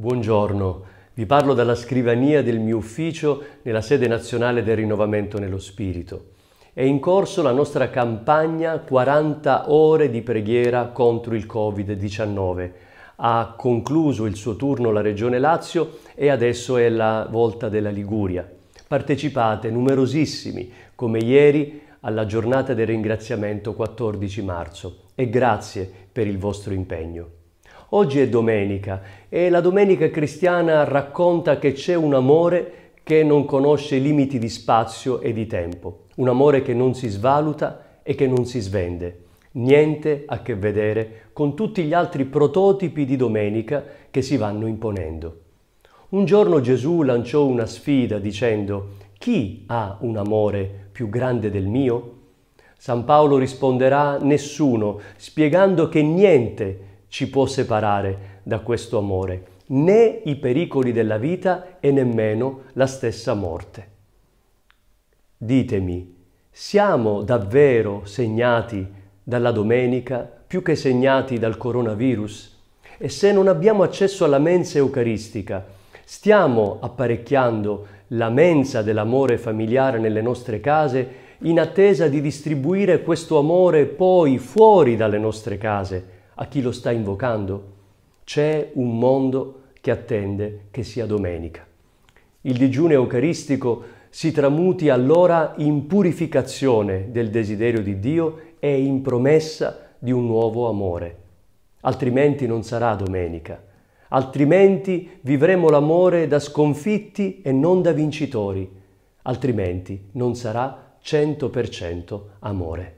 Buongiorno, vi parlo dalla scrivania del mio ufficio nella sede nazionale del rinnovamento nello spirito. È in corso la nostra campagna 40 ore di preghiera contro il Covid-19. Ha concluso il suo turno la Regione Lazio e adesso è la volta della Liguria. Partecipate numerosissimi, come ieri, alla giornata del ringraziamento 14 marzo e grazie per il vostro impegno. Oggi è domenica e la domenica cristiana racconta che c'è un amore che non conosce limiti di spazio e di tempo, un amore che non si svaluta e che non si svende. Niente a che vedere con tutti gli altri prototipi di domenica che si vanno imponendo. Un giorno Gesù lanciò una sfida dicendo chi ha un amore più grande del mio? San Paolo risponderà nessuno, spiegando che niente ci può separare da questo amore, né i pericoli della vita e nemmeno la stessa morte. Ditemi, siamo davvero segnati dalla domenica più che segnati dal coronavirus? E se non abbiamo accesso alla mensa eucaristica, stiamo apparecchiando la mensa dell'amore familiare nelle nostre case in attesa di distribuire questo amore poi fuori dalle nostre case, a chi lo sta invocando. C'è un mondo che attende che sia domenica. Il digiuno eucaristico si tramuti allora in purificazione del desiderio di Dio e in promessa di un nuovo amore. Altrimenti non sarà domenica, altrimenti vivremo l'amore da sconfitti e non da vincitori, altrimenti non sarà 100% amore.